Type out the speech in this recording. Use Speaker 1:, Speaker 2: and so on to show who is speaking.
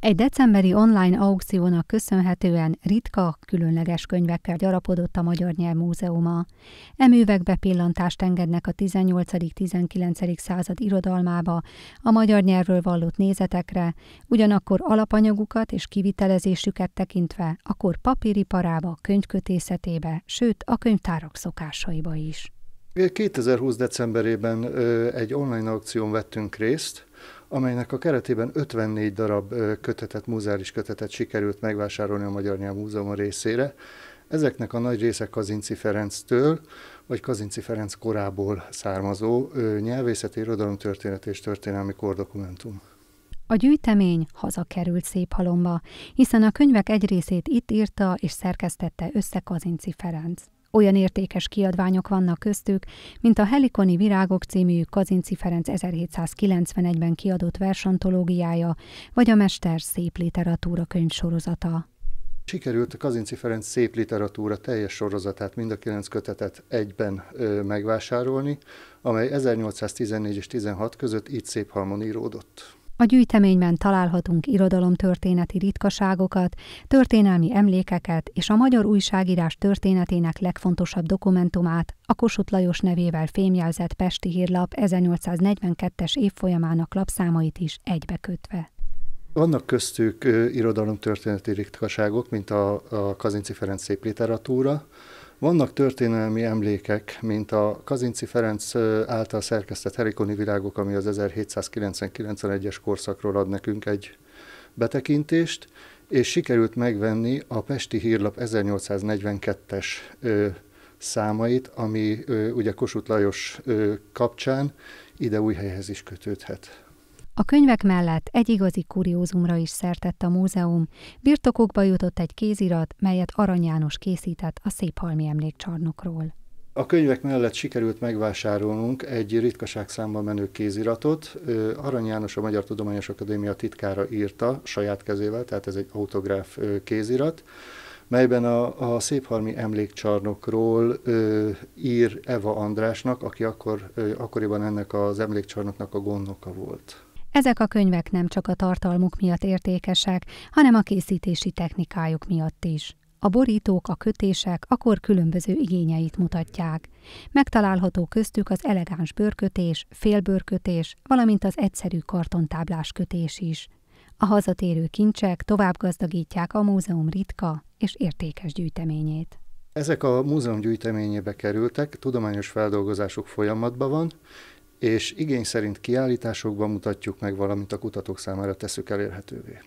Speaker 1: Egy decemberi online aukciónak köszönhetően ritka, különleges könyvekkel gyarapodott a Magyar Nyelv Múzeuma. E művek pillantást engednek a 18.-19. század irodalmába, a magyar nyelvről vallott nézetekre, ugyanakkor alapanyagukat és kivitelezésüket tekintve, akkor papíriparába, könyvkötészetébe, sőt a könyvtárak szokásaiba is.
Speaker 2: 2020. decemberében egy online aukción vettünk részt, amelynek a keretében 54 darab kötetet, múzeális kötetet sikerült megvásárolni a Magyar Nyelv Múzeum részére. Ezeknek a nagy része Kazinci Ferenctől, vagy Kazinci Ferenc korából származó nyelvészeti, irodalomtörténet és történelmi kordokumentum.
Speaker 1: A gyűjtemény hazakerült szép halomba, hiszen a könyvek egy részét itt írta és szerkesztette össze Kazinci Ferenc. Olyan értékes kiadványok vannak köztük, mint a Helikoni Virágok című Kazinci Ferenc 1791-ben kiadott versantológiája, vagy a Mester Szép Literatúra könyvsorozata.
Speaker 2: Sikerült a Kazinci Ferenc szép literatúra teljes sorozatát, mind a kilenc kötetet egyben ö, megvásárolni, amely 1814 és 16 között így szép halmon íródott.
Speaker 1: A gyűjteményben találhatunk irodalomtörténeti ritkaságokat, történelmi emlékeket és a magyar újságírás történetének legfontosabb dokumentumát, a Kossuth Lajos nevével fémjelzett Pesti Hírlap 1842-es évfolyamának lapszámait is egybekötve.
Speaker 2: Vannak köztük irodalomtörténeti ritkaságok, mint a, a Kazinci Ferenc szép literatúra, vannak történelmi emlékek, mint a Kazinci Ferenc által szerkesztett herikoni virágok, ami az 1799-es korszakról ad nekünk egy betekintést, és sikerült megvenni a Pesti Hírlap 1842-es számait, ami ugye Kossuth Lajos kapcsán ide új helyhez is kötődhet.
Speaker 1: A könyvek mellett egy igazi kuriózumra is szertett a múzeum, birtokokba jutott egy kézirat, melyet Arany János készített a Széphalmi emlékcsarnokról.
Speaker 2: A könyvek mellett sikerült megvásárolnunk egy ritkaság számban menő kéziratot. Arany János a Magyar Tudományos Akadémia titkára írta saját kezével, tehát ez egy autográf kézirat melyben a, a Széphalmi emlékcsarnokról ír Eva Andrásnak, aki akkor, akkoriban ennek az emlékcsarnoknak a gondnoka volt.
Speaker 1: Ezek a könyvek nem csak a tartalmuk miatt értékesek, hanem a készítési technikájuk miatt is. A borítók, a kötések akkor különböző igényeit mutatják. Megtalálható köztük az elegáns bőrkötés, félbőrkötés, valamint az egyszerű kartontáblás kötés is. A hazatérő kincsek tovább gazdagítják a múzeum ritka és értékes gyűjteményét.
Speaker 2: Ezek a múzeum gyűjteményébe kerültek, tudományos feldolgozásuk folyamatban van, és igény szerint kiállításokban mutatjuk meg, valamint a kutatók számára tesszük elérhetővé.